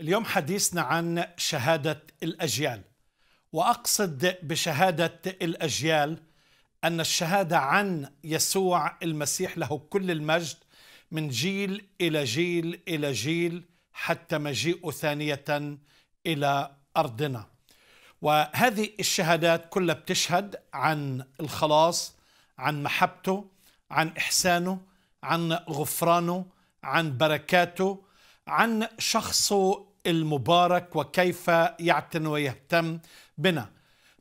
اليوم حديثنا عن شهادة الأجيال وأقصد بشهادة الأجيال أن الشهادة عن يسوع المسيح له كل المجد من جيل إلى جيل إلى جيل حتى مجيئه ثانية إلى أرضنا وهذه الشهادات كلها بتشهد عن الخلاص عن محبته عن إحسانه عن غفرانه عن بركاته عن شخصه المبارك وكيف يعتن ويهتم بنا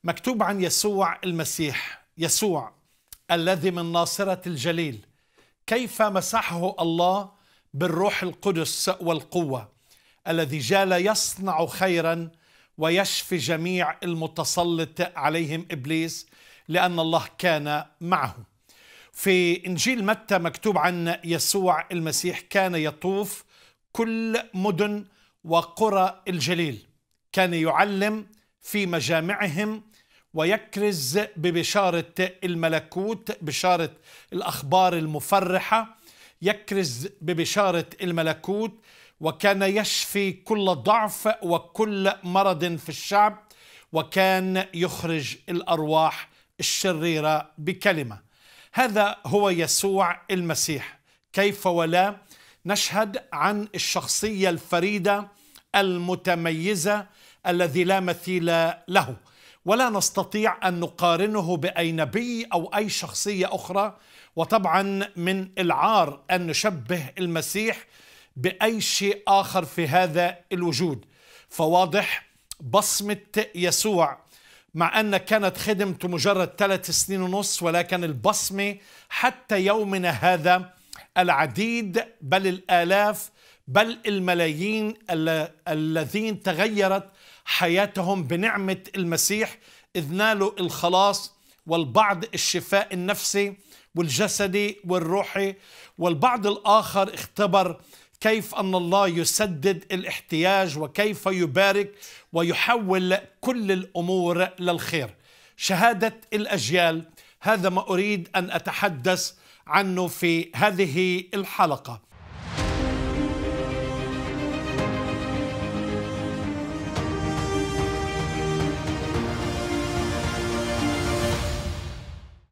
مكتوب عن يسوع المسيح يسوع الذي من ناصرة الجليل كيف مسحه الله بالروح القدس والقوة الذي جال يصنع خيرا ويشفي جميع المتسلط عليهم إبليس لأن الله كان معه في إنجيل متى مكتوب عن يسوع المسيح كان يطوف كل مدن وقرى الجليل كان يعلم في مجامعهم ويكرز ببشارة الملكوت بشارة الأخبار المفرحة يكرز ببشارة الملكوت وكان يشفي كل ضعف وكل مرض في الشعب وكان يخرج الأرواح الشريرة بكلمة هذا هو يسوع المسيح كيف ولا نشهد عن الشخصية الفريدة المتميزة الذي لا مثيل له ولا نستطيع أن نقارنه بأي نبي أو أي شخصية أخرى وطبعا من العار أن نشبه المسيح بأي شيء آخر في هذا الوجود فواضح بصمة يسوع مع أن كانت خدمته مجرد ثلاث سنين ونص ولكن البصمة حتى يومنا هذا العديد بل الآلاف بل الملايين الذين تغيرت حياتهم بنعمة المسيح إذ نالوا الخلاص والبعض الشفاء النفسي والجسدي والروحي والبعض الآخر اختبر كيف أن الله يسدد الاحتياج وكيف يبارك ويحول كل الأمور للخير شهادة الأجيال هذا ما أريد أن أتحدث عنه في هذه الحلقة